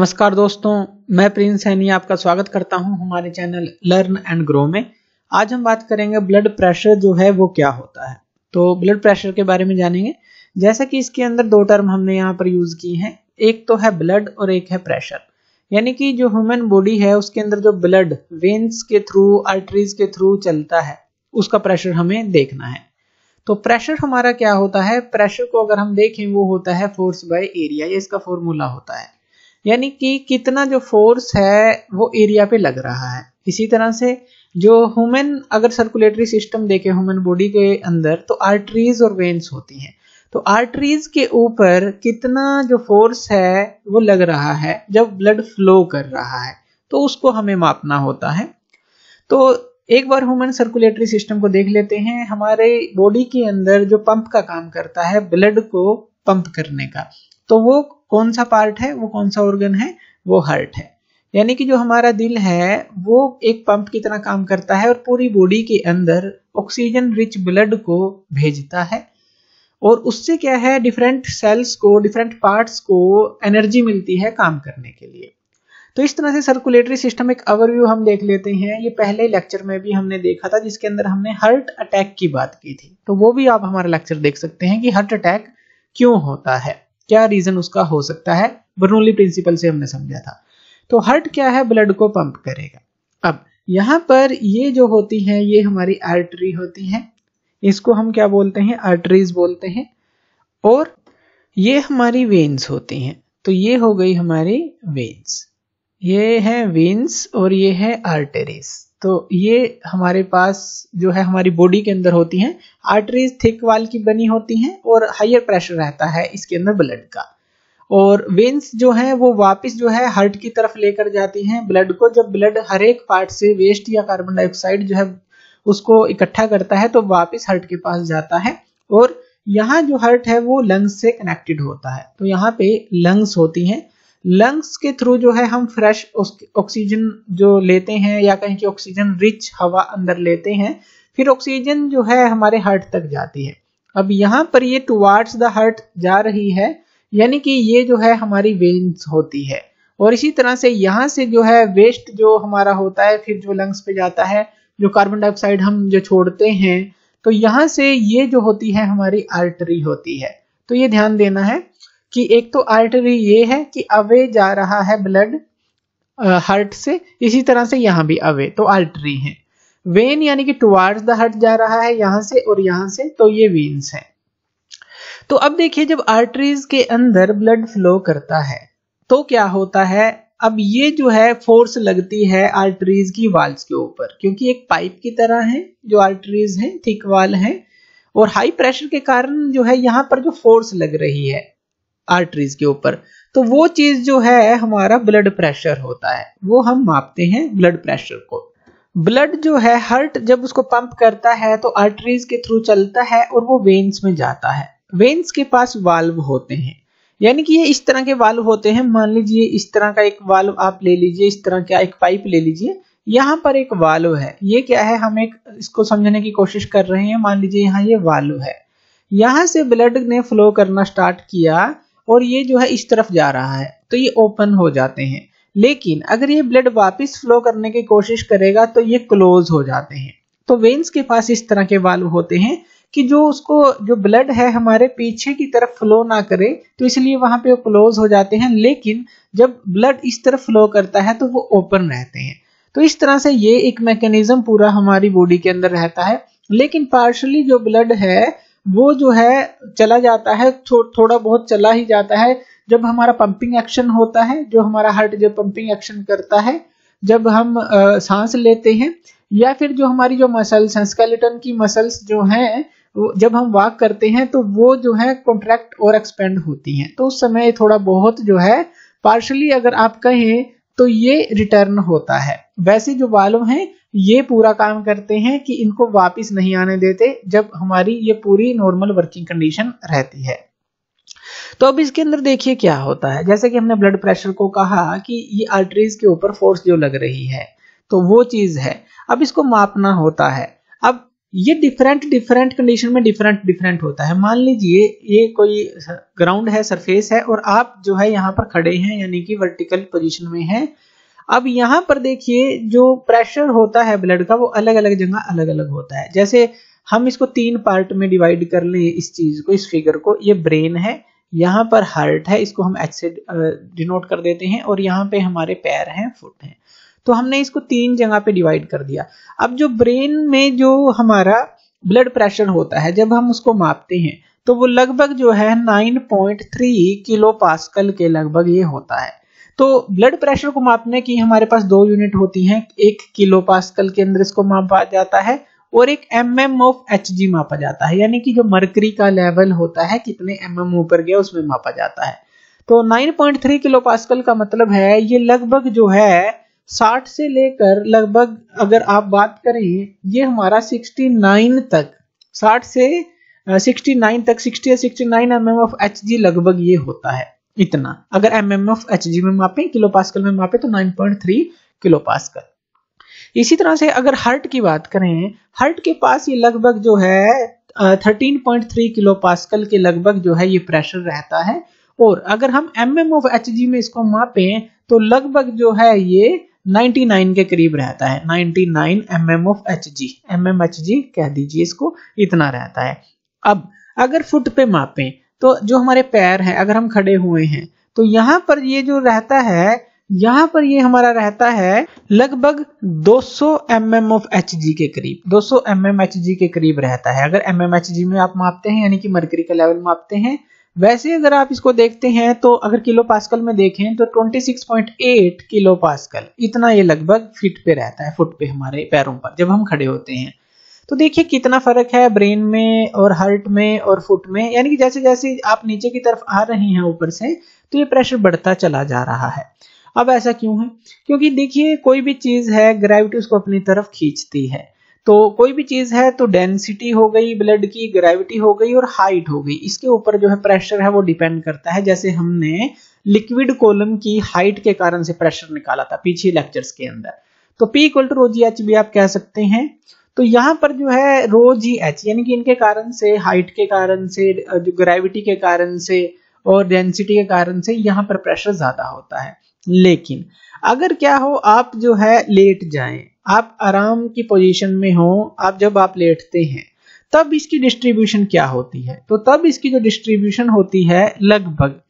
नमस्कार दोस्तों मैं प्रिंस सैनी आपका स्वागत करता हूं हमारे चैनल लर्न एंड ग्रो में आज हम बात करेंगे ब्लड प्रेशर जो है वो क्या होता है तो ब्लड प्रेशर के बारे में जानेंगे जैसा कि इसके अंदर दो टर्म हमने यहाँ पर यूज की हैं एक तो है ब्लड और एक है प्रेशर यानी कि जो ह्यूमन बॉडी है उसके अंदर जो ब्लड वेन्स के थ्रू आर्टरीज के थ्रू चलता है उसका प्रेशर हमें देखना है तो प्रेशर हमारा क्या होता है प्रेशर को अगर हम देखें वो होता है फोर्स बाय एरिया ये इसका फॉर्मूला होता है यानी कि कितना जो फोर्स है वो एरिया पे लग रहा है इसी तरह से जो ह्यूमन अगर सर्कुलेटरी सिस्टम देखे ह्यूमन बॉडी के अंदर तो आर्टरीज और वेन्स होती हैं तो आर्टरीज के ऊपर कितना जो फोर्स है वो लग रहा है जब ब्लड फ्लो कर रहा है तो उसको हमें मापना होता है तो एक बार ह्यूमन सर्कुलेटरी सिस्टम को देख लेते हैं हमारे बॉडी के अंदर जो पंप का काम करता है ब्लड को पंप करने का तो वो कौन सा पार्ट है वो कौन सा ऑर्गन है वो हार्ट है यानी कि जो हमारा दिल है वो एक पंप की तरह काम करता है और पूरी बॉडी के अंदर ऑक्सीजन रिच ब्लड को भेजता है और उससे क्या है डिफरेंट सेल्स को डिफरेंट पार्ट्स को एनर्जी मिलती है काम करने के लिए तो इस तरह से सर्कुलेटरी सिस्टम एक ओवरव्यू हम देख लेते हैं ये पहले लेक्चर में भी हमने देखा था जिसके अंदर हमने हार्ट अटैक की बात की थी तो वो भी आप हमारा लेक्चर देख सकते हैं कि हार्ट अटैक क्यों होता है क्या रीजन उसका हो सकता है बर्नौली प्रिंसिपल से हमने समझा था तो हर्ट क्या है ब्लड को पंप करेगा अब यहाँ पर ये जो होती हैं ये हमारी आर्टरी होती हैं इसको हम क्या बोलते हैं आर्टरीज बोलते हैं और ये हमारी वेन्स होती हैं तो ये हो गई हमारी वेन्स ये है वेन्स और ये है आर्टरीज तो ये हमारे पास जो है हमारी बॉडी के अंदर होती हैं आर्टरीज थिक वाल की बनी होती हैं और हाइयर प्रेशर रहता है इसके अंदर ब्लड का और वेन्स जो है वो वापस जो है हार्ट की तरफ लेकर जाती हैं ब्लड को जब ब्लड हर एक पार्ट से वेस्ट या कार्बन डाइऑक्साइड जो है उसको इकट्ठा करता है तो वापस हर्ट के पास जाता है और यहाँ जो हर्ट है वो लंग्स से कनेक्टेड होता है तो यहाँ पे लंग्स होती हैं लंग्स के थ्रू जो है हम फ्रेश ऑक्सीजन जो लेते हैं या कहें कि ऑक्सीजन रिच हवा अंदर लेते हैं फिर ऑक्सीजन जो है हमारे हार्ट तक जाती है अब यहाँ पर ये टुवार्ड्स द हार्ट जा रही है यानी कि ये जो है हमारी वेन्स होती है और इसी तरह से यहाँ से जो है वेस्ट जो हमारा होता है फिर जो लंग्स पे जाता है जो कार्बन डाइऑक्साइड हम जो छोड़ते हैं तो यहाँ से ये जो होती है हमारी आर्टरी होती है तो ये ध्यान देना है कि एक तो आर्टरी ये है कि अवे जा रहा है ब्लड हार्ट uh, से इसी तरह से यहां भी अवे तो आर्टरी है वेन यानी कि टुवार्ड्स द हार्ट जा रहा है यहां से और यहां से तो ये वेन्स है तो अब देखिए जब आर्टरीज के अंदर ब्लड फ्लो करता है तो क्या होता है अब ये जो है फोर्स लगती है आर्टरीज की वाल्स के ऊपर क्योंकि एक पाइप की तरह है जो आर्टरीज है थिक वाल है और हाई प्रेशर के कारण जो है यहाँ पर जो फोर्स लग रही है आर्टरीज के ऊपर तो वो चीज जो है हमारा ब्लड प्रेशर होता है वो हम मापते हैं ब्लड प्रेशर को ब्लड जो है हर्ट जब उसको पंप करता है तो आर्टरीज के थ्रू चलता है और वो वेन्स में जाता है वेन्स के पास वाल्व होते हैं यानी कि ये इस तरह के वाल्व होते हैं मान लीजिए इस तरह का एक वाल्व आप ले लीजिए इस तरह का एक पाइप ले लीजिए यहाँ पर एक वाल्व है ये क्या है हम एक इसको समझने की कोशिश कर रहे हैं मान लीजिए यहाँ ये वाल्व है यहां से ब्लड ने फ्लो करना स्टार्ट किया और ये जो है इस तरफ जा रहा है तो ये ओपन हो जाते हैं लेकिन अगर ये ब्लड वापस फ्लो करने की कोशिश करेगा तो ये क्लोज हो जाते हैं तो वेन्स के पास इस तरह के वाल्व होते हैं कि जो उसको जो ब्लड है हमारे पीछे की तरफ फ्लो ना करे तो इसलिए वहां पे वो क्लोज हो जाते हैं लेकिन जब ब्लड इस तरफ फ्लो करता है तो वो ओपन रहते हैं तो इस तरह से ये एक मैकेनिज्म पूरा हमारी बॉडी के अंदर रहता है लेकिन पार्शली जो ब्लड है वो जो है चला जाता है थो, थोड़ा बहुत चला ही जाता है जब हमारा पंपिंग एक्शन होता है जो हमारा हार्ट जो पंपिंग एक्शन करता है जब हम आ, सांस लेते हैं या फिर जो हमारी जो मसल्स हैं स्केलेटन की मसल्स जो हैं जब हम वॉक करते हैं तो वो जो है कॉन्ट्रैक्ट और एक्सपेंड होती हैं तो उस समय थोड़ा बहुत जो है पार्शली अगर आप कहें तो ये रिटर्न होता है वैसे जो बालों हैं ये पूरा काम करते हैं कि इनको वापस नहीं आने देते जब हमारी ये पूरी नॉर्मल वर्किंग कंडीशन रहती है तो अब इसके अंदर देखिए क्या होता है जैसे कि हमने ब्लड प्रेशर को कहा कि ये आर्टरीज के ऊपर फोर्स जो लग रही है तो वो चीज है अब इसको मापना होता है अब ये डिफरेंट डिफरेंट कंडीशन में डिफरेंट डिफरेंट होता है मान लीजिए ये कोई ग्राउंड है सरफेस है और आप जो है यहाँ पर खड़े हैं यानी कि वर्टिकल पोजिशन में है अब यहां पर देखिए जो प्रेशर होता है ब्लड का वो अलग अलग जगह अलग अलग होता है जैसे हम इसको तीन पार्ट में डिवाइड कर लें इस चीज को इस फिगर को ये ब्रेन है यहाँ पर हार्ट है इसको हम एच से डिनोट कर देते हैं और यहाँ पे हमारे पैर हैं फुट हैं तो हमने इसको तीन जगह पे डिवाइड कर दिया अब जो ब्रेन में जो हमारा ब्लड प्रेशर होता है जब हम उसको मापते हैं तो वो लगभग जो है 9.3 किलो पास्कल के लगभग ये होता है तो ब्लड प्रेशर को मापने की हमारे पास दो यूनिट होती हैं एक किलो पास्कल के अंदर इसको मापा जाता है और एक M M of H G मापा जाता है यानी कि जो मरकरी का लेवल होता है कितने एम एम ऊपर गया उसमें मापा जाता है तो 9.3 किलो पास्कल का मतलब है ये लगभग जो है 60 से लेकर लगभग अगर आप बात करें ये हमारा 69 तक 60 से 69 तक 60 या 69 M M of H G लगभग ये होता है इतना अगर M M F H G में मापे किलो पासकल में मापे तो 9.3 किलो पासकल इसी तरह से अगर हर्ट की बात करें हर्ट के पास ये लगभग जो है 13.3 किलो पासकल के लगभग जो है ये प्रेशर रहता है और अगर हम M M of H G में इसको मापे तो लगभग जो है ये 99 के करीब रहता है 99 M M Hg, H G M M H G कह दीजिए इसको इतना रहता है अब अगर फुट पे मापें तो जो हमारे पैर हैं अगर हम खड़े हुए हैं तो यहाँ पर ये जो रहता है यहाँ पर ये हमारा रहता है लगभग 200 सौ M M of H G के करीब 200 सौ mm एच जी के करीब रहता है अगर एम एम एच जी में आप मापते हैं यानी कि मरकरी का लेवल मापते हैं वैसे अगर आप इसको देखते हैं तो अगर किलो पास्कल में देखें तो 26.8 किलो पास्कल इतना ये लगभग फिट पे रहता है फुट पे हमारे पैरों पर जब हम खड़े होते हैं तो देखिए कितना फर्क है ब्रेन में और हार्ट में और फुट में यानी कि जैसे जैसे आप नीचे की तरफ आ रहे हैं ऊपर से तो ये प्रेशर बढ़ता चला जा रहा है अब ऐसा क्यों है क्योंकि देखिए कोई भी चीज है ग्रेविटी उसको अपनी तरफ खींचती है तो कोई भी चीज है तो डेंसिटी हो गई ब्लड की ग्रेविटी हो गई और हाइट हो गई इसके ऊपर जो है प्रेशर है वो डिपेंड करता है जैसे हमने लिक्विड कोलम की हाइट के कारण से प्रेशर निकाला था पीछे लेक्चर्स के अंदर तो P equal to rho g H भी आप कह सकते हैं तो यहाँ पर जो है रो जी एच यानी कि इनके कारण से हाइट के कारण से जो ग्रेविटी के कारण से और डेंसिटी के कारण से यहाँ पर प्रेशर ज़्यादा होता है लेकिन अगर क्या हो आप जो है लेट जाएं आप आराम की पोजीशन में हो आप जब आप लेटते हैं तब इसकी डिस्ट्रीब्यूशन क्या होती है तो तब इसकी जो डिस्ट्रीब्यूशन होती है लगभग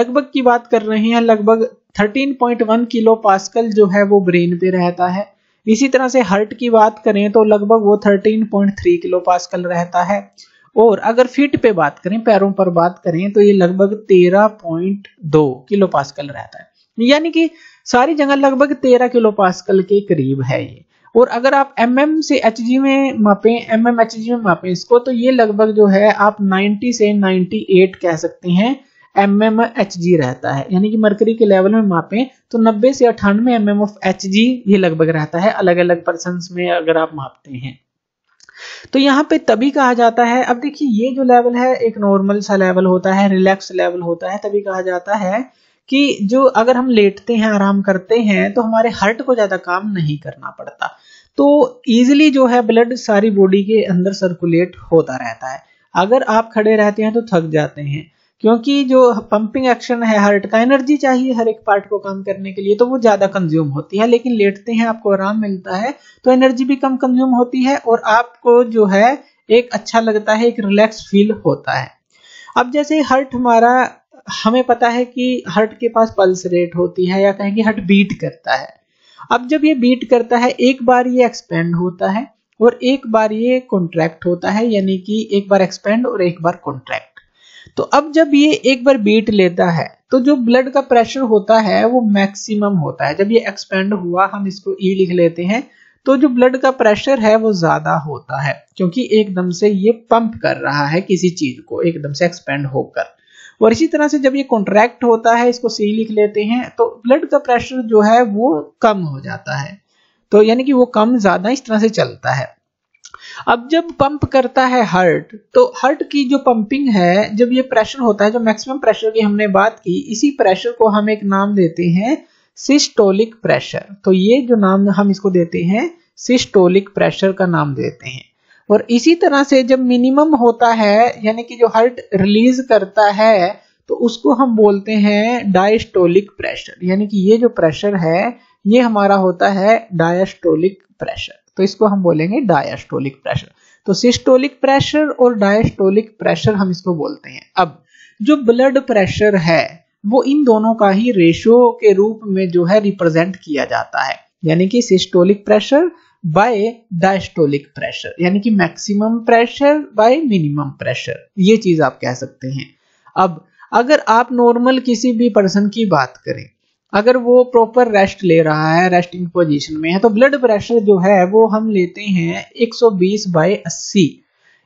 लगभग की बात कर रहे हैं लगभग 13.1 किलो पास्कल जो है वो ब्रेन पे रहता है इसी तरह से हर्ट की बात करें तो लगभग वो 13.3 किलो पास्कल रहता है और अगर फीट पे बात करें पैरों पर बात करें तो ये लगभग 13.2 किलो पास्कल रहता है यानी कि सारी जगह लगभग 13 किलो पास्कल के करीब है ये और अगर आप एम mm से एच में मापें एम एम में मापें इसको तो ये लगभग जो है आप 90 से 98 कह सकते हैं एम एम एच जी रहता है यानी कि मरकरी के लेवल में मापें तो 90 से अठानवे M M of H G ये लगभग रहता है अलग अलग पर्सन में अगर आप मापते हैं तो यहाँ पे तभी कहा जाता है अब देखिए ये जो लेवल है एक नॉर्मल सा लेवल होता है रिलैक्स लेवल होता है तभी कहा जाता है कि जो अगर हम लेटते हैं आराम करते हैं तो हमारे हार्ट को ज़्यादा काम नहीं करना पड़ता तो ईजिली जो है ब्लड सारी बॉडी के अंदर सर्कुलेट होता रहता है अगर आप खड़े रहते हैं तो थक जाते हैं क्योंकि जो पंपिंग एक्शन है हार्ट का एनर्जी चाहिए हर एक पार्ट को काम करने के लिए तो वो ज्यादा कंज्यूम होती है लेकिन लेटते हैं आपको आराम मिलता है तो एनर्जी भी कम कंज्यूम होती है और आपको जो है एक अच्छा लगता है एक रिलैक्स फील होता है अब जैसे हर्ट हमारा हमें पता है कि हर्ट के पास पल्स रेट होती है या कहेंगे हर्ट बीट करता है अब जब ये बीट करता है एक बार ये एक्सपेंड होता है और एक बार ये कॉन्ट्रैक्ट होता है यानी कि एक बार एक्सपेंड और एक बार कॉन्ट्रैक्ट तो अब जब ये एक बार बीट लेता है तो जो ब्लड का प्रेशर होता है वो मैक्सिमम होता है जब ये एक्सपेंड हुआ हम इसको ई e लिख लेते हैं तो जो ब्लड का प्रेशर है वो ज्यादा होता है क्योंकि एकदम से ये पंप कर रहा है किसी चीज को एकदम से एक्सपेंड होकर और इसी तरह से जब ये कॉन्ट्रैक्ट होता है इसको सी लिख लेते हैं तो ब्लड का प्रेशर जो है वो कम हो जाता है तो यानी कि वो कम ज्यादा इस तरह से चलता है अब जब पंप करता है हर्ट तो हर्ट की जो पंपिंग है जब ये प्रेशर होता है जो मैक्सिमम प्रेशर की हमने बात की इसी प्रेशर को हम एक नाम देते हैं सिस्टोलिक प्रेशर तो ये जो नाम हम इसको देते हैं सिस्टोलिक प्रेशर का नाम देते हैं और इसी तरह से जब मिनिमम होता है यानी कि जो हर्ट रिलीज करता है तो उसको हम बोलते हैं डायस्टोलिक प्रेशर यानी कि ये जो प्रेशर है ये हमारा होता है डायस्टोलिक प्रेशर तो इसको हम बोलेंगे डायस्टोलिक प्रेशर तो सिस्टोलिक प्रेशर और डायस्टोलिक प्रेशर हम इसको बोलते हैं अब जो ब्लड प्रेशर है वो इन दोनों का ही रेशियो के रूप में जो है रिप्रेजेंट किया जाता है यानी कि systolic pressure by diastolic pressure यानी कि maximum pressure by minimum pressure ये चीज आप कह सकते हैं अब अगर आप नॉर्मल किसी भी पर्सन की बात करें अगर वो प्रॉपर रेस्ट ले रहा है रेस्टिंग पोजीशन में है तो ब्लड प्रेशर जो है वो हम लेते हैं 120 सौ बीस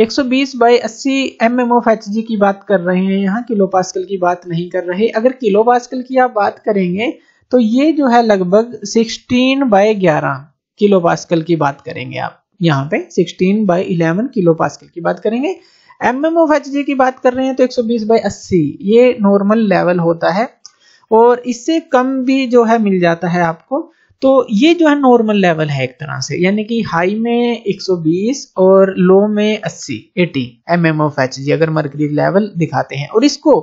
120 अस्सी एक M M of H G की बात कर रहे हैं यहाँ किलो पास्कल की बात नहीं कर रहे अगर किलो पास्कल की आप बात करेंगे तो ये जो है लगभग 16 बाय ग्यारह किलो पास्कल की बात करेंगे आप यहाँ पे 16 बाय इलेवन किलो पास्कल की बात करेंगे M M of H G की बात कर रहे हैं तो एक बाय 80 ये नॉर्मल लेवल होता है और इससे कम भी जो है मिल जाता है आपको तो ये जो है नॉर्मल लेवल है एक तरह से यानी कि हाई में 120 और लो में 80 80 एम एम ऑफ एच अगर मर्करी लेवल दिखाते हैं और इसको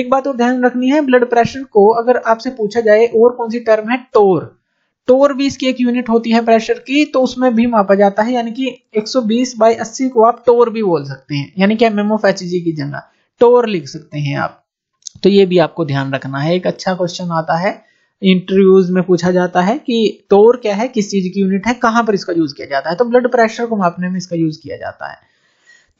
एक बात और ध्यान रखनी है ब्लड प्रेशर को अगर आपसे पूछा जाए और कौन सी टर्म है टोर टोर भी इसकी एक यूनिट होती है प्रेशर की तो उसमें भी मापा जाता है यानी कि 120 बाई 80 को आप टोर भी बोल सकते हैं यानी कि एम एम ऑफ एच की जगह टोर लिख सकते हैं आप तो ये भी आपको ध्यान रखना है एक अच्छा क्वेश्चन आता है इंटरव्यूज में पूछा जाता है कि तोर क्या है किस चीज की यूनिट है कहां पर इसका यूज किया जाता है तो ब्लड प्रेशर को मापने में इसका यूज किया जाता है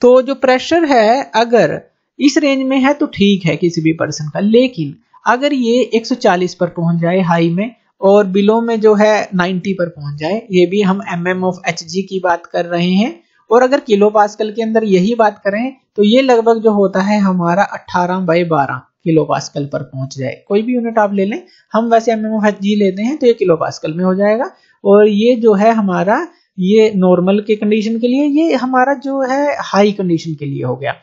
तो जो प्रेशर है अगर इस रेंज में है तो ठीक है किसी भी पर्सन का लेकिन अगर ये 140 पर पहुंच जाए हाई में और बिलो में जो है 90 पर पहुंच जाए ये भी हम M M of H G की बात कर रहे हैं और अगर किलो पास्कल के अंदर यही बात करें तो ये लगभग जो होता है हमारा 18 बाई किलो पास्कल पर पहुंच जाए कोई भी यूनिट आप ले लें हम वैसे एम एम जी लेते हैं तो ये किलो पास्कल में हो जाएगा और ये जो है हमारा ये नॉर्मल के कंडीशन के लिए ये हमारा जो है हाई कंडीशन के लिए हो गया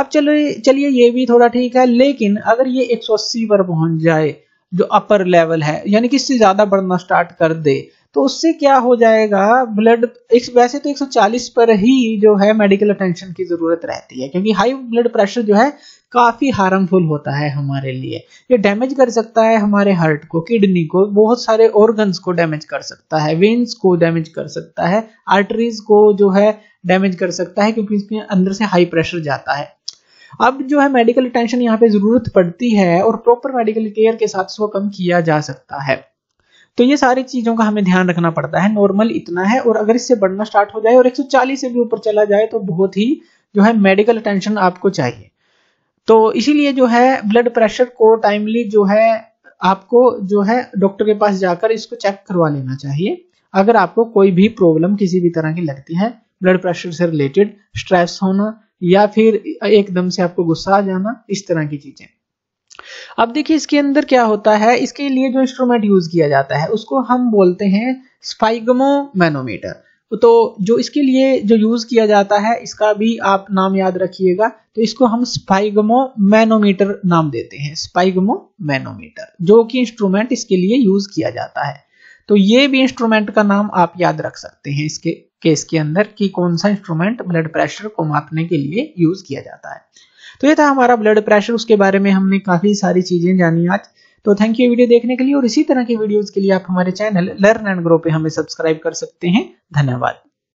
अब चलो चलिए ये भी थोड़ा ठीक है लेकिन अगर ये 180 पर पहुंच जाए जो अपर लेवल है यानी कि इससे ज्यादा बढ़ना स्टार्ट कर दे तो उससे क्या हो जाएगा ब्लड एक वैसे तो 140 पर ही जो है मेडिकल अटेंशन की जरूरत रहती है क्योंकि हाई ब्लड प्रेशर जो है काफ़ी हार्मफुल होता है हमारे लिए ये डैमेज कर सकता है हमारे हार्ट को किडनी को बहुत सारे ऑर्गन्स को डैमेज कर सकता है वेन्स को डैमेज कर सकता है आर्टरीज को जो है डैमेज कर सकता है क्योंकि इसमें अंदर से हाई प्रेशर जाता है अब जो है मेडिकल अटेंशन यहाँ पे ज़रूरत पड़ती है और प्रॉपर मेडिकल केयर के साथ उसको कम किया जा सकता है तो ये सारी चीज़ों का हमें ध्यान रखना पड़ता है नॉर्मल इतना है और अगर इससे बढ़ना स्टार्ट हो जाए और 140 से भी ऊपर चला जाए तो बहुत ही जो है मेडिकल अटेंशन आपको चाहिए तो इसीलिए जो है ब्लड प्रेशर को टाइमली जो है आपको जो है डॉक्टर के पास जाकर इसको चेक करवा लेना चाहिए अगर आपको कोई भी प्रॉब्लम किसी भी तरह की लगती है ब्लड प्रेशर से रिलेटेड स्ट्रेस होना या फिर एकदम से आपको गुस्सा आ जाना इस तरह की चीजें अब देखिए इसके अंदर क्या होता है इसके लिए जो इंस्ट्रूमेंट यूज किया जाता है उसको हम बोलते हैं स्पाइगमो मैनोमीटर तो जो इसके लिए जो यूज किया जाता है इसका भी आप नाम याद रखिएगा तो इसको हम स्पाइगमो मैनोमीटर नाम देते हैं स्पाइगमो मैनोमीटर जो कि इंस्ट्रूमेंट इसके लिए यूज किया जाता है तो ये भी इंस्ट्रूमेंट का नाम आप याद रख सकते हैं इसके केस के अंदर कि कौन सा इंस्ट्रूमेंट ब्लड प्रेशर को मापने के लिए यूज किया जाता है तो ये था हमारा ब्लड प्रेशर उसके बारे में हमने काफी सारी चीजें जानी आज तो थैंक यू वीडियो देखने के लिए और इसी तरह के वीडियोज के लिए आप हमारे चैनल लर्न एंड ग्रो पे हमें सब्सक्राइब कर सकते हैं धन्यवाद